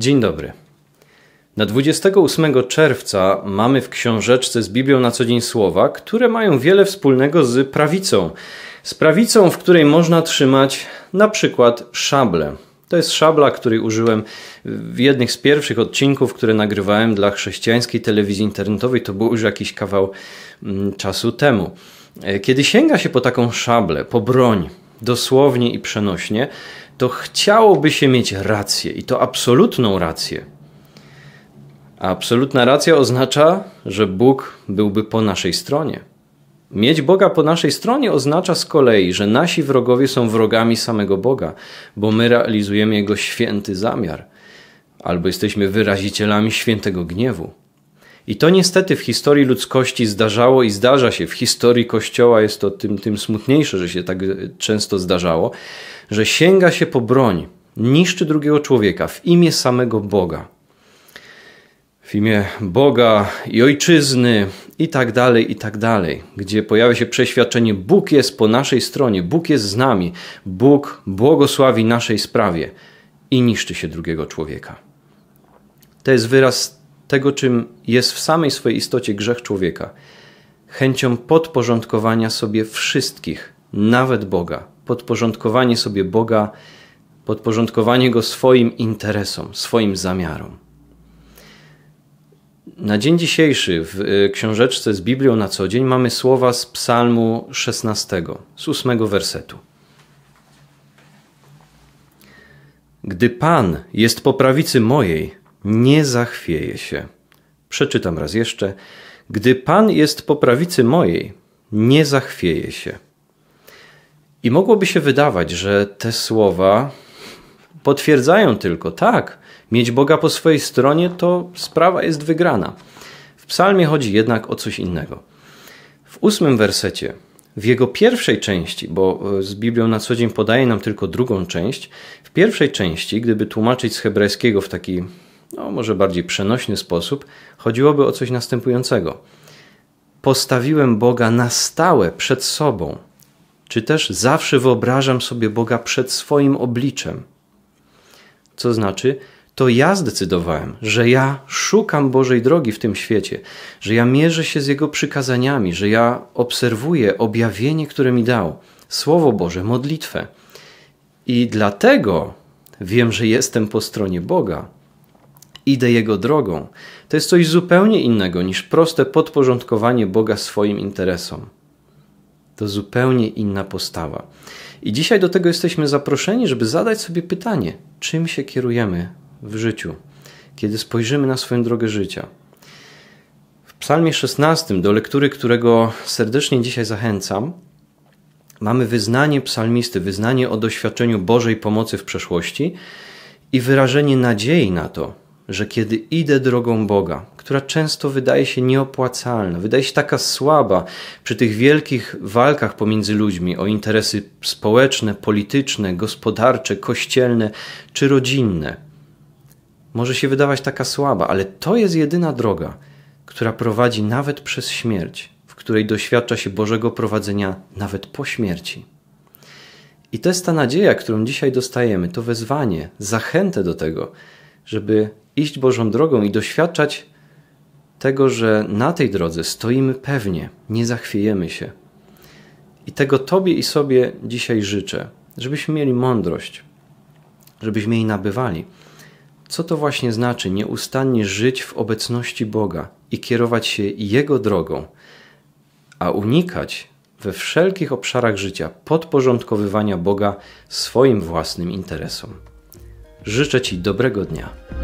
Dzień dobry. Na 28 czerwca mamy w książeczce z Biblią na co dzień słowa, które mają wiele wspólnego z prawicą. Z prawicą, w której można trzymać na przykład szable. To jest szabla, której użyłem w jednych z pierwszych odcinków, które nagrywałem dla chrześcijańskiej telewizji internetowej. To był już jakiś kawał mm, czasu temu. E, kiedy sięga się po taką szablę, po broń, dosłownie i przenośnie, to chciałoby się mieć rację i to absolutną rację. A absolutna racja oznacza, że Bóg byłby po naszej stronie. Mieć Boga po naszej stronie oznacza z kolei, że nasi wrogowie są wrogami samego Boga, bo my realizujemy Jego święty zamiar, albo jesteśmy wyrazicielami świętego gniewu. I to niestety w historii ludzkości zdarzało i zdarza się. W historii Kościoła jest to tym, tym smutniejsze, że się tak e, często zdarzało, że sięga się po broń, niszczy drugiego człowieka w imię samego Boga. W imię Boga i ojczyzny, i tak dalej, i tak dalej, gdzie pojawia się przeświadczenie: Bóg jest po naszej stronie, Bóg jest z nami, Bóg błogosławi naszej sprawie i niszczy się drugiego człowieka. To jest wyraz tego, czym jest w samej swojej istocie grzech człowieka, chęcią podporządkowania sobie wszystkich, nawet Boga, podporządkowanie sobie Boga, podporządkowanie go swoim interesom, swoim zamiarom. Na dzień dzisiejszy w y, książeczce z Biblią na co dzień mamy słowa z Psalmu 16, z 8 wersetu. Gdy Pan jest po prawicy mojej, nie zachwieje się. Przeczytam raz jeszcze. Gdy Pan jest po prawicy mojej, nie zachwieje się. I mogłoby się wydawać, że te słowa potwierdzają tylko, tak, mieć Boga po swojej stronie to sprawa jest wygrana. W psalmie chodzi jednak o coś innego. W ósmym wersecie, w jego pierwszej części, bo e, z Biblią na co dzień podaje nam tylko drugą część, w pierwszej części, gdyby tłumaczyć z hebrajskiego w taki no może bardziej przenośny sposób, chodziłoby o coś następującego. Postawiłem Boga na stałe przed sobą, czy też zawsze wyobrażam sobie Boga przed swoim obliczem. Co znaczy, to ja zdecydowałem, że ja szukam Bożej drogi w tym świecie, że ja mierzę się z Jego przykazaniami, że ja obserwuję objawienie, które mi dał, Słowo Boże, modlitwę. I dlatego wiem, że jestem po stronie Boga, idę Jego drogą, to jest coś zupełnie innego niż proste podporządkowanie Boga swoim interesom. To zupełnie inna postawa. I dzisiaj do tego jesteśmy zaproszeni, żeby zadać sobie pytanie, czym się kierujemy w życiu, kiedy spojrzymy na swoją drogę życia. W Psalmie 16, do lektury którego serdecznie dzisiaj zachęcam, mamy wyznanie psalmisty, wyznanie o doświadczeniu Bożej pomocy w przeszłości i wyrażenie nadziei na to, że kiedy idę drogą Boga, która często wydaje się nieopłacalna, wydaje się taka słaba przy tych wielkich walkach pomiędzy ludźmi o interesy społeczne, polityczne, gospodarcze, kościelne czy rodzinne, może się wydawać taka słaba, ale to jest jedyna droga, która prowadzi nawet przez śmierć, w której doświadcza się Bożego prowadzenia nawet po śmierci. I to jest ta nadzieja, którą dzisiaj dostajemy, to wezwanie, zachętę do tego, żeby iść Bożą drogą i doświadczać tego, że na tej drodze stoimy pewnie, nie zachwiejemy się. I tego Tobie i sobie dzisiaj życzę, żebyśmy mieli mądrość, żebyśmy jej nabywali. Co to właśnie znaczy nieustannie żyć w obecności Boga i kierować się Jego drogą, a unikać we wszelkich obszarach życia podporządkowywania Boga swoim własnym interesom. Życzę Ci dobrego dnia.